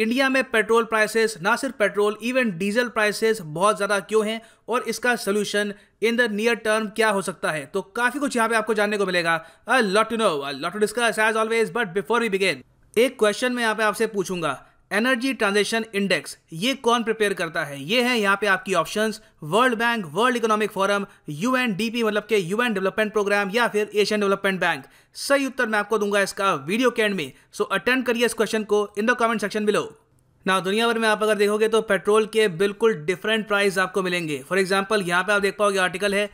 India में petrol prices ना सिर्फ पेट्रोल इवन डीजल प्राइसेस बहुत ज़्यादा क्यों हैं और इसका solution in the near term क्या हो सकता है तो काफ़ी कुछ यहाँ पे आपको जानने को मिलेगा a lot to know a lot to discuss as always but before we begin एक क्वेश्चन मैं यहाँ पे आपसे पूछूंगा एनर्जी ट्रांजेक्शन इंडेक्स ये कौन प्रिपेयर करता है ये है यहाँ पे आपकी options world bank world economic forum UNDP मतलब के यूएन डेवलपमेंट प्रोग्राम या फिर एशियन डेवलपमेंट बैंक सही उत्तर मैं आपको दूंगा इसका वीडियो के एंड में सो अटेंड करिए इस क्वेश्चन को in the comment section below ना दुनिया भर में आप अगर देखोगे तो पेट्रोल के बिल्कुल डिफरेंट प्राइस आपको मिलेंगे फॉर एग्जाम्पल यहाँ पे आप देख पाओगे आर्टिकल है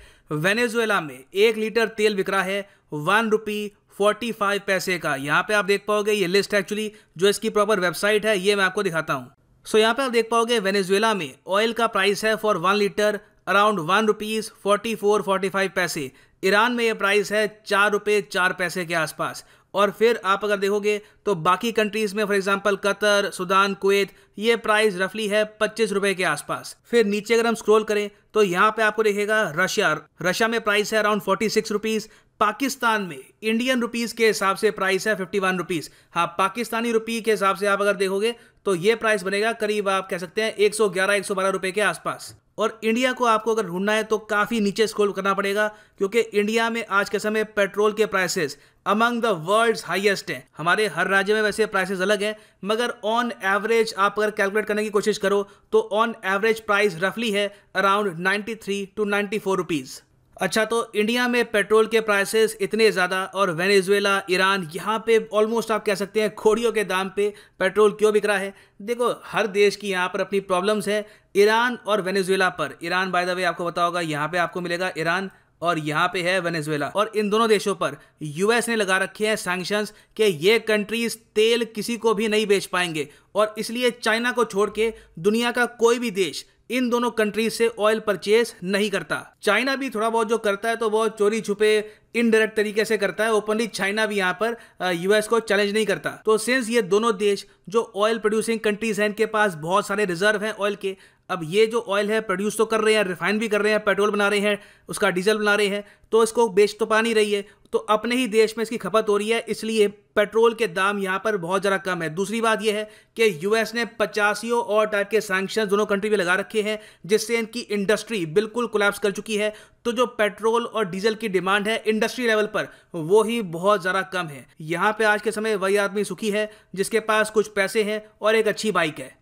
वेनेजुएला में एक लीटर तेल बिक रहा है वन रुपी फोर्टी फाइव पैसे का यहाँ पे आप देख पाओगे ये लिस्ट एक्चुअली जो इसकी प्रॉपर वेबसाइट है ये मैं आपको दिखाता हूँ सो so, यहाँ पे आप देख पाओगे वेनेजुएला में ऑयल का प्राइस है for one litre around one rupees forty four forty five पैसे ईरान में ये प्राइस है चार रुपये चार पैसे के आसपास और फिर आप अगर देखोगे तो बाकी कंट्रीज़ में for example Qatar Sudan Kuwait ये प्राइस रफली है पच्चीस रुपए के आसपास फिर नीचे अगर हम स्क्रॉल करें तो यहाँ पे आपको देखेगा रशिया रशिया में प्राइस है around forty six rupees Pakistan में इंडियन रुपीज के हिसाब से प्राइस है फिफ्टी वन रुपीज़ हाँ पाकिस्तानी रुपी के हिसाब से आप अगर देखोगे तो ये प्राइस बनेगा करीब आप कह सकते हैं एक सौ ग्यारह एक सौ बारह रुपए के आसपास और इंडिया को आपको अगर ढूंढना है तो काफ़ी नीचे स्क्रॉल करना पड़ेगा क्योंकि इंडिया में आज के समय पेट्रोल के prices among the world highest है हमारे हर राज्य में वैसे प्राइसेस अलग है मगर ऑन एवरेज आप अगर कैलकुलेट करने की कोशिश करो तो ऑन एवरेज प्राइस रफली है around 93 to ninety four rupees अच्छा तो इंडिया में पेट्रोल के प्राइसेस इतने ज़्यादा और वेनेजुएला ईरान यहाँ पे ऑलमोस्ट आप कह सकते हैं खोड़ियों के दाम पे पेट्रोल क्यों बिक रहा है देखो हर देश की यहाँ पर अपनी प्रॉब्लम्स है ईरान और वेनेजुएला पर ईरान बाय द वे आपको बताओगा यहाँ पे आपको मिलेगा ईरान और यहाँ पे है वेनेजुएला और इन दोनों देशों पर यूएस ने लगा रखे हैं सैंक्शंस कि ये कंट्रीज तेल किसी को भी नहीं बेच पाएंगे और इसलिए चाइना को छोड़ के दुनिया का कोई भी देश इन दोनों कंट्रीज से ऑयल परचेज नहीं करता चाइना भी थोड़ा बहुत जो करता है तो वो चोरी छुपे इनडायरेक्ट तरीके से करता है ओपनली चाइना भी यहाँ पर यूएस को चैलेंज नहीं करता तो सिंस ये दोनों देश जो ऑयल प्रोड्यूसिंग कंट्रीज हैं इनके पास बहुत सारे रिजर्व हैं ऑयल के अब ये जो ऑयल है प्रोड्यूस तो कर रहे हैं रिफाइन भी कर रहे हैं पेट्रोल बना रहे हैं उसका डीजल बना रहे हैं तो इसको बेच तो पा नहीं रही है तो अपने ही देश में इसकी खपत हो रही है इसलिए पेट्रोल के दाम यहाँ पर बहुत ज़्यादा कम है दूसरी बात यह है कि यूएस ने पचासियों और टाइप के सैंक्शन दोनों कंट्री में लगा रखे हैं जिससे इनकी इंडस्ट्री बिल्कुल कोलैप्स कर चुकी है तो जो पेट्रोल और डीजल की डिमांड है इंडस्ट्री लेवल पर वो ही बहुत ज़्यादा कम है यहाँ पर आज के समय वही आदमी सुखी है जिसके पास कुछ पैसे हैं और एक अच्छी बाइक है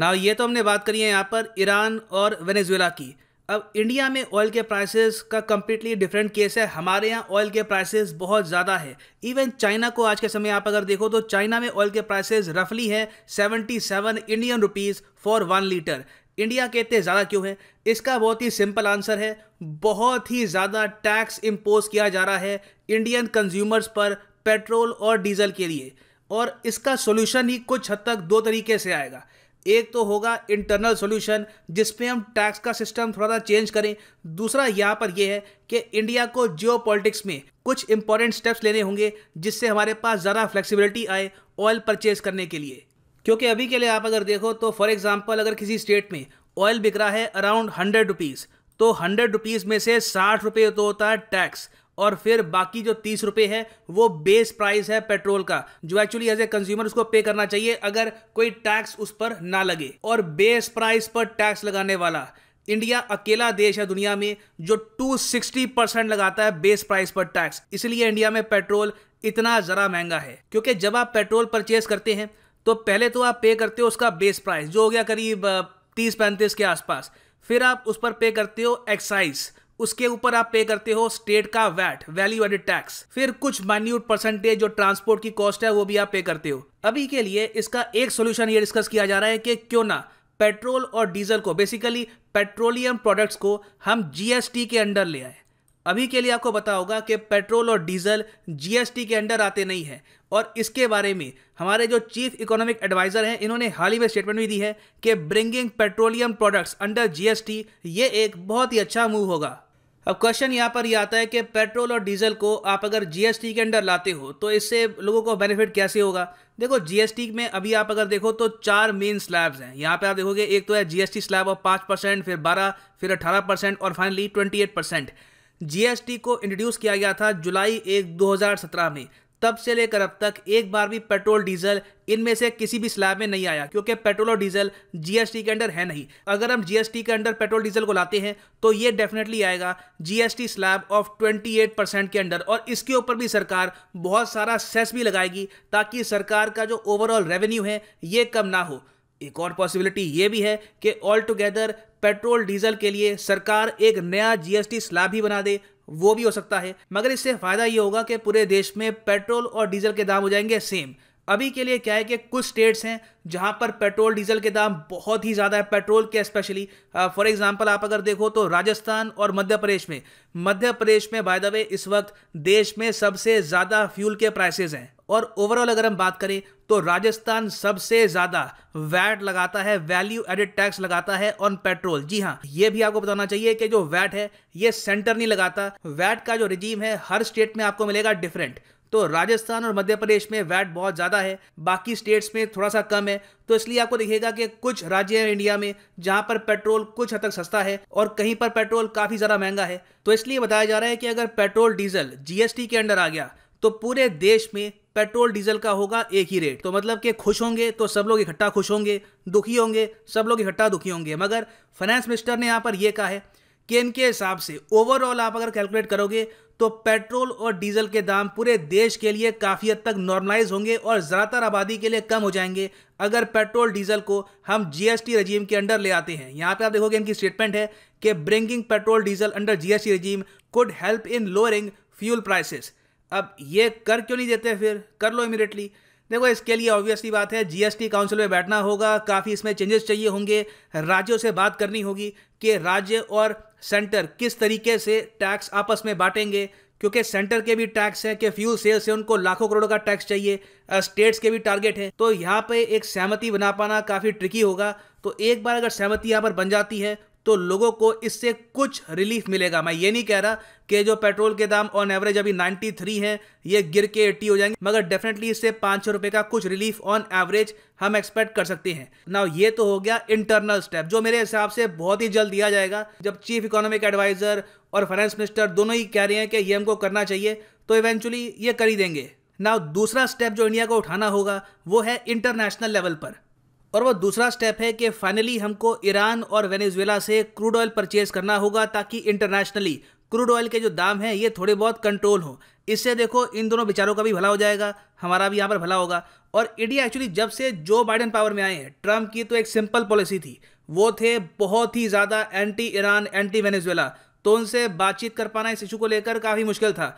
ना ये तो हमने बात करी है यहाँ पर ईरान और वेनेजुएला की अब इंडिया में ऑयल के प्राइसेस का कम्प्लीटली डिफरेंट केस है हमारे यहाँ ऑयल के प्राइसेस बहुत ज़्यादा है इवन चाइना को आज के समय आप अगर देखो तो चाइना में ऑयल के प्राइसेस रफली है 77 Indian rupees for one litre India के इतने ज़्यादा क्यों है इसका बहुत ही सिंपल आंसर है बहुत ही ज़्यादा टैक्स इम्पोज किया जा रहा है इंडियन कंज्यूमर्स पर पेट्रोल और डीजल के लिए और इसका सोल्यूशन ही कुछ हद तक दो तरीके से आएगा एक तो होगा इंटरनल सॉल्यूशन जिसमें हम टैक्स का सिस्टम थोड़ा सा चेंज करें दूसरा यहाँ पर यह है कि इंडिया को जियो में कुछ इंपॉर्टेंट स्टेप्स लेने होंगे जिससे हमारे पास ज़्यादा फ्लेक्सिबिलिटी आए ऑयल परचेज करने के लिए क्योंकि अभी के लिए आप अगर देखो तो फॉर एग्जाम्पल अगर किसी स्टेट में ऑयल बिक रहा है अराउंड हंड्रेड रुपीज़ तो हंड्रेड रुपीज़ में से साठ रुपये तो होता है टैक्स और फिर बाकी जो तीस रुपए है वो बेस प्राइस है पेट्रोल का जो एक्चुअली एज ए कंज्यूमर उसको पे करना चाहिए अगर कोई टैक्स उस पर ना लगे और बेस प्राइस पर टैक्स लगाने वाला इंडिया अकेला देश है दुनिया में जो 260 परसेंट लगाता है बेस प्राइस पर टैक्स इसलिए इंडिया में पेट्रोल इतना ज़रा महंगा है क्योंकि जब आप पेट्रोल परचेज करते हैं तो पहले तो आप पे करते हो उसका बेस प्राइस जो हो गया करीब तीस पैंतीस के आसपास फिर आप उस पर पे करते हो एक्साइज उसके ऊपर आप पे करते हो स्टेट का वैट वैल्यू एडेड टैक्स फिर कुछ माइन्यूट परसेंटेज जो ट्रांसपोर्ट की कॉस्ट है वो भी आप पे करते हो अभी के लिए इसका एक सोल्यूशन ये डिस्कस किया जा रहा है कि क्यों ना पेट्रोल और डीजल को बेसिकली पेट्रोलियम प्रोडक्ट्स को हम जीएसटी के अंडर ले आए अभी के लिए आपको पता होगा कि पेट्रोल और डीजल जीएसटी के अंडर आते नहीं हैं और इसके बारे में हमारे जो चीफ इकोनॉमिक एडवाइज़र हैं इन्होंने हाल ही में स्टेटमेंट भी दी है कि bringing petroleum products under GST ये एक बहुत ही अच्छा मूव होगा अब क्वेश्चन यहाँ पर यह आता है कि पेट्रोल और डीजल को आप अगर जीएसटी के अंडर लाते हो तो इससे लोगों को बेनिफिट कैसे होगा देखो जीएसटी में अभी आप अगर देखो तो चार मेन स्लैब्स हैं यहाँ पे आप देखोगे एक तो है जीएसटी स्लैब ऑफ पाँच परसेंट फिर बारह फिर अठारह परसेंट और finally twenty eight percent GST को इंट्रोड्यूस किया गया था जुलाई एक दो में तब से लेकर अब तक एक बार भी पेट्रोल डीजल इनमें से किसी भी स्लैब में नहीं आया क्योंकि पेट्रोल और डीजल जीएसटी के अंडर है नहीं अगर हम जीएसटी के अंडर पेट्रोल डीजल को लाते हैं तो ये डेफिनेटली आएगा जीएसटी स्लैब ऑफ 28 परसेंट के अंडर और इसके ऊपर भी सरकार बहुत सारा सेस भी लगाएगी ताकि सरकार का जो ओवरऑल रेवेन्यू है ये कम ना हो एक और पॉसिबिलिटी ये भी है कि ऑल टुगेदर पेट्रोल डीजल के लिए सरकार एक नया जीएसटी स्लैब ही बना दे वो भी हो सकता है मगर इससे फायदा ये होगा कि पूरे देश में पेट्रोल और डीजल के दाम हो जाएंगे सेम अभी के लिए क्या है कि कुछ स्टेट्स हैं जहां पर पेट्रोल डीजल के दाम बहुत ही ज़्यादा है पेट्रोल के स्पेशली फॉर एग्जांपल आप अगर देखो तो राजस्थान और मध्य प्रदेश में मध्य प्रदेश में बाय द वे इस वक्त देश में सबसे ज़्यादा फ्यूल के प्राइसेज हैं और ओवरऑल अगर हम बात करें तो राजस्थान सबसे ज़्यादा वैट लगाता है वैल्यू एडेड टैक्स लगाता है ऑन पेट्रोल जी हाँ ये भी आपको बताना चाहिए कि जो वैट है ये सेंटर नहीं लगाता वैट का जो रिजीम है हर स्टेट में आपको मिलेगा डिफरेंट तो राजस्थान और मध्य प्रदेश में वैट बहुत ज़्यादा है बाकी स्टेट्स में थोड़ा सा कम है तो इसलिए आपको दिखेगा कि कुछ राज्य हैं इंडिया में जहाँ पर पेट्रोल कुछ हद तक सस्ता है और कहीं पर पेट्रोल काफ़ी ज़्यादा महंगा है तो इसलिए बताया जा रहा है कि अगर पेट्रोल डीजल जीएसटी के अंडर आ गया तो पूरे देश में पेट्रोल डीजल का होगा एक ही रेट तो मतलब कि खुश होंगे तो सब लोग इकट्ठा खुश होंगे दुखी होंगे सब लोग इकट्ठा दुखी होंगे मगर फाइनेंस मिनिस्टर ने यहाँ पर यह कहा है के इनके हिसाब से ओवरऑल आप अगर कैलकुलेट करोगे तो पेट्रोल और डीजल के दाम पूरे देश के लिए काफ़ी हद तक नॉर्मलाइज होंगे और ज़्यादातर आबादी के लिए कम हो जाएंगे अगर पेट्रोल डीजल को हम जीएसटी रजीम के अंडर ले आते हैं यहाँ पे आप देखोगे इनकी स्टेटमेंट है कि bringing petrol diesel under GST regime could help in lowering fuel prices अब ये कर क्यों नहीं देते फिर कर लो इमीडिएटली देखो इसके लिए ऑब्वियसली बात है जीएसटी काउंसिल में बैठना होगा काफ़ी इसमें चेंजेस चाहिए होंगे राज्यों से बात करनी होगी कि राज्य और सेंटर किस तरीके से टैक्स आपस में बांटेंगे क्योंकि सेंटर के भी टैक्स हैं कि फ्यूल सेल से उनको लाखों करोड़ों का टैक्स चाहिए स्टेट्स के भी टारगेट है तो यहाँ पे एक सहमति बना पाना काफ़ी ट्रिकी होगा तो एक बार अगर सहमति यहाँ पर बन जाती है तो लोगों को इससे कुछ रिलीफ मिलेगा मैं ये नहीं कह रहा कि जो पेट्रोल के दाम ऑन एवरेज अभी 93 है ये गिर के 80 हो जाएंगे मगर डेफिनेटली इससे पाँच सौ रुपये का कुछ रिलीफ ऑन एवरेज हम एक्सपेक्ट कर सकते हैं ना ये तो हो गया इंटरनल स्टेप जो मेरे हिसाब से बहुत ही जल्द दिया जाएगा जब चीफ इकोनॉमिक एडवाइजर और फाइनेंस मिनिस्टर दोनों ही कह रहे हैं कि ये हमको करना चाहिए तो इवेंचुअली ये कर ही देंगे ना दूसरा स्टेप जो इंडिया को उठाना होगा वो है इंटरनेशनल लेवल पर और वो दूसरा स्टेप है कि फाइनली हमको ईरान और वेनेजुएला से क्रूड ऑयल परचेज करना होगा ताकि इंटरनेशनली क्रूड ऑयल के जो दाम हैं ये थोड़े बहुत कंट्रोल हो इससे देखो इन दोनों बेचारों का भी भला हो जाएगा हमारा भी यहाँ पर भला होगा और इंडिया एक्चुअली जब से जो बाइडन पावर में आए हैं ट्रंप की तो एक सिंपल पॉलिसी थी वो थे बहुत ही ज़्यादा एंटी ईरान एंटी वेनेजुएला तो उनसे बातचीत कर पाना इस इशू को लेकर काफ़ी मुश्किल था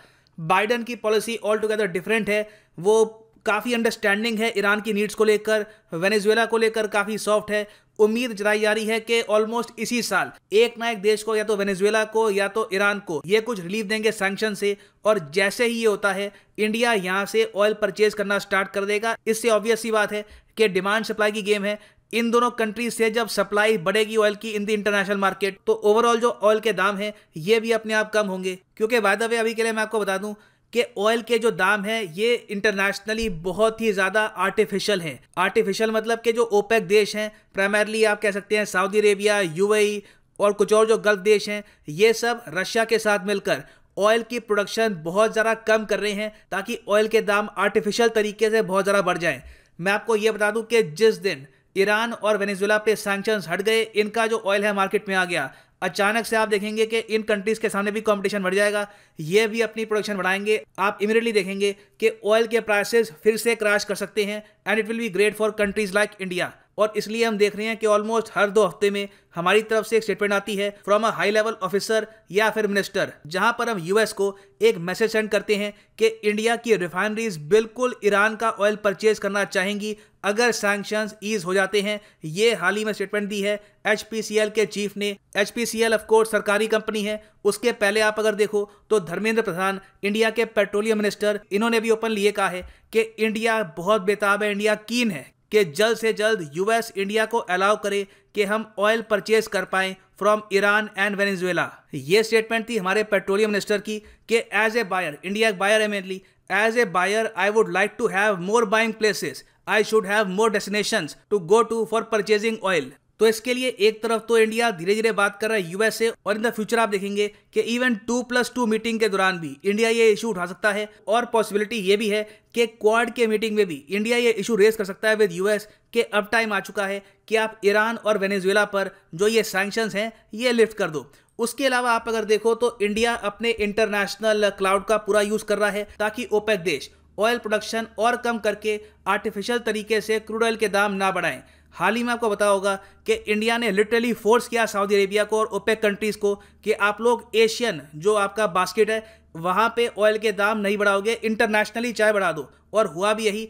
बाइडन की पॉलिसी ऑल टुगेदर डिफरेंट है वो काफ़ी अंडरस्टैंडिंग है ईरान की नीड्स को लेकर वेनेजुएला को लेकर काफ़ी सॉफ्ट है उम्मीद जताई जा रही है कि ऑलमोस्ट इसी साल एक ना एक देश को या तो वेनेजुएला को या तो ईरान को ये कुछ रिलीफ देंगे सैंक्शन से और जैसे ही ये होता है इंडिया यहाँ से ऑयल परचेज करना स्टार्ट कर देगा इससे ऑब्वियस ही बात है कि डिमांड सप्लाई की गेम है इन दोनों कंट्रीज से जब सप्लाई बढ़ेगी ऑयल की इन द इंटरनेशनल मार्केट तो ओवरऑल जो ऑयल के दाम हैं ये भी अपने आप कम होंगे क्योंकि वायदा वे अभी के लिए मैं आपको बता दूं कि ऑयल के जो दाम है ये इंटरनेशनली बहुत ही ज़्यादा आर्टिफिशियल हैं आर्टिफिशियल मतलब कि जो ओपेक देश हैं प्राइमरली आप कह सकते हैं सऊदी अरेबिया यूएई और कुछ और जो गल्फ देश हैं ये सब रशिया के साथ मिलकर ऑयल की प्रोडक्शन बहुत ज़रा कम कर रहे हैं ताकि ऑयल के दाम आर्टिफिशियल तरीके से बहुत ज़रा बढ़ जाएं मैं आपको ये बता दूं कि जिस दिन ईरान और वेनेजुएला पे सैंक्शंस हट गए इनका जो ऑयल है मार्केट में आ गया अचानक से आप देखेंगे कि इन कंट्रीज के सामने भी कंपटीशन बढ़ जाएगा ये भी अपनी प्रोडक्शन बढ़ाएंगे आप इमीडिएटली देखेंगे कि ऑयल के प्राइसेस फिर से क्रैश कर सकते हैं and it will be great for countries like India और इसलिए हम देख रहे हैं कि ऑलमोस्ट हर दो हफ्ते में हमारी तरफ से एक स्टेटमेंट आती है from a high level officer या फिर मिनिस्टर जहां पर हम यूएस को एक मैसेज सेंड करते हैं कि इंडिया की रिफाइनरीज बिल्कुल ईरान का ऑयल परचेज करना चाहेंगी अगर सैंक्शन ईज हो जाते हैं ये हाल ही में स्टेटमेंट दी है एच के चीफ ने एच पी ऑफकोर्स सरकारी कंपनी है उसके पहले आप अगर देखो तो धर्मेंद्र प्रधान इंडिया के पेट्रोलियम मिनिस्टर इन्होंने भी ओपनली ये कहा है कि इंडिया बहुत बेताब है इंडिया कीन है कि जल्द से जल्द यूएस इंडिया को अलाउ करे कि हम ऑयल परचेज कर पाए फ्रॉम ईरान एंड वेनेजुएला ये स्टेटमेंट थी हमारे पेट्रोलियम मिनिस्टर की कि as a buyer India buyer है mainly as a buyer I would like to have more buying places I should have more destination to go to for purchasing oil तो इसके लिए एक तरफ तो इंडिया धीरे धीरे बात कर रहा है यूएसए और इन द फ्यूचर आप देखेंगे कि even two plus two meeting के दौरान भी इंडिया ये इशू उठा सकता है और पॉसिबिलिटी ये भी है कि क्वाड के मीटिंग में भी इंडिया ये इशू रेस कर सकता है विद यूएस के अब टाइम आ चुका है कि आप ईरान और वेनेजुएला पर जो ये सैंक्शन हैं ये लिफ्ट कर दो उसके अलावा आप अगर देखो तो इंडिया अपने इंटरनेशनल क्लाउड का पूरा यूज कर रहा है ताकि ओपेक देश ऑयल प्रोडक्शन और कम करके आर्टिफिशियल तरीके से क्रूड ऑयल के दाम ना बढ़ाएं हाल ही में आपको बताया होगा कि इंडिया ने लिटरली फोर्स किया सऊदी अरेबिया को और ओपेक कंट्रीज़ को कि आप लोग एशियन जो आपका बास्केट है वहाँ पे ऑयल के दाम नहीं बढ़ाओगे इंटरनेशनली चाय बढ़ा दो और हुआ भी यही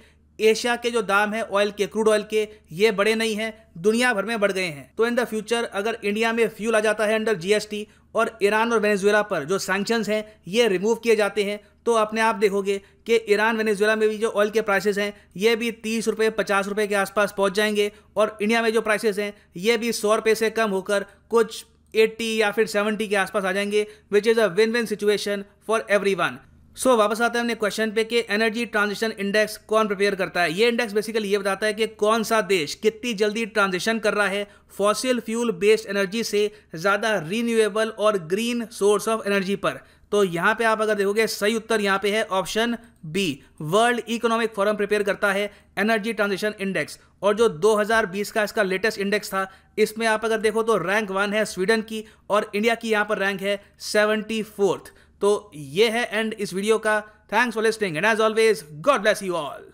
एशिया के जो दाम है ऑयल के क्रूड ऑयल के ये बड़े नहीं हैं दुनिया भर में बढ़ गए हैं तो इन द फ्यूचर अगर इंडिया में फ्यूल आ जाता है अंडर जीएसटी और ईरान और वेनेजुएला पर जो सैंक्शंस हैं ये रिमूव किए जाते हैं तो अपने आप देखोगे कि ईरान वेनेजुएला में भी जो ऑयल के प्राइसेस हैं ये भी तीस रुपये पचास रुपये के आसपास पहुंच जाएंगे और इंडिया में जो प्राइसेस हैं ये भी सौ रुपये से कम होकर कुछ 80 या फिर 70 के आसपास आ जाएंगे which is a win win situation for everyone so so, वापस आते हैं अपने क्वेश्चन पे कि एनर्जी ट्रांजिशन इंडेक्स कौन प्रिपेयर करता है ये इंडेक्स बेसिकली ये बताता है कि कौन सा देश कितनी जल्दी ट्रांजिशन कर रहा है फॉसिल फ्यूल बेस्ड एनर्जी से ज़्यादा रीन्यूएबल और ग्रीन सोर्स ऑफ एनर्जी पर तो यहाँ पे आप अगर देखोगे सही उत्तर यहाँ पे है option B world economic forum prepare करता है एनर्जी ट्रांजिशन इंडेक्स और जो 2020 का इसका लेटेस्ट इंडेक्स था इसमें आप अगर देखो तो रैंक वन है स्वीडन की और इंडिया की यहाँ पर रैंक है सेवेंटी फोर्थ तो ये है एंड इस वीडियो का thanks for listening and as always God bless you all